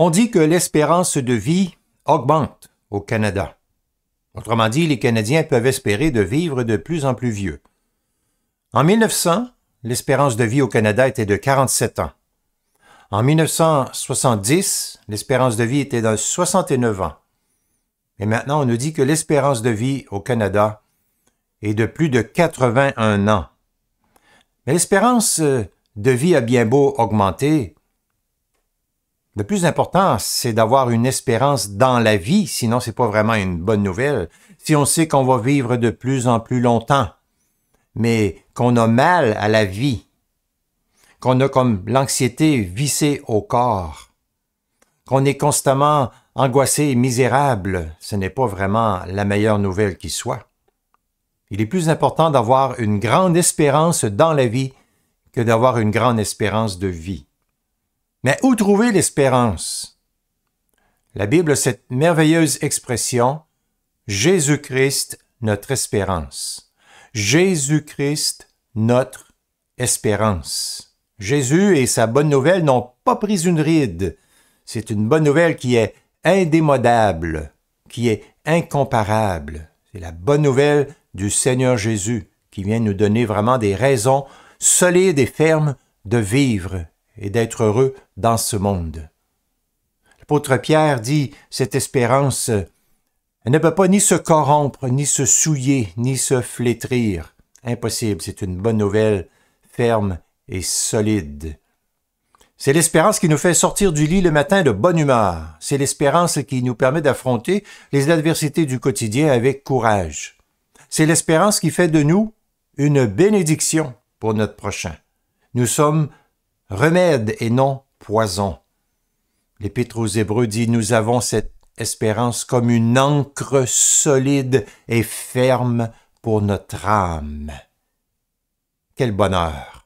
On dit que l'espérance de vie augmente au Canada. Autrement dit, les Canadiens peuvent espérer de vivre de plus en plus vieux. En 1900, l'espérance de vie au Canada était de 47 ans. En 1970, l'espérance de vie était de 69 ans. Et maintenant, on nous dit que l'espérance de vie au Canada est de plus de 81 ans. Mais l'espérance euh, de vie a bien beau augmenter, le plus important, c'est d'avoir une espérance dans la vie, sinon c'est pas vraiment une bonne nouvelle. Si on sait qu'on va vivre de plus en plus longtemps, mais qu'on a mal à la vie, qu'on a comme l'anxiété vissée au corps, qu'on est constamment angoissé et misérable, ce n'est pas vraiment la meilleure nouvelle qui soit. Il est plus important d'avoir une grande espérance dans la vie que d'avoir une grande espérance de vie. Mais où trouver l'espérance? La Bible a cette merveilleuse expression Jésus-Christ, notre espérance. Jésus-Christ, notre espérance. Jésus et sa bonne nouvelle n'ont pas pris une ride. C'est une bonne nouvelle qui est indémodable, qui est incomparable. C'est la bonne nouvelle du Seigneur Jésus qui vient nous donner vraiment des raisons solides et fermes de vivre et d'être heureux dans ce monde. L'apôtre Pierre dit cette espérance elle ne peut pas ni se corrompre, ni se souiller, ni se flétrir. Impossible, c'est une bonne nouvelle, ferme et solide. C'est l'espérance qui nous fait sortir du lit le matin de bonne humeur. C'est l'espérance qui nous permet d'affronter les adversités du quotidien avec courage. C'est l'espérance qui fait de nous une bénédiction pour notre prochain. Nous sommes remède et non poison. L'Épître aux Hébreux dit Nous avons cette espérance comme une encre solide et ferme pour notre âme. Quel bonheur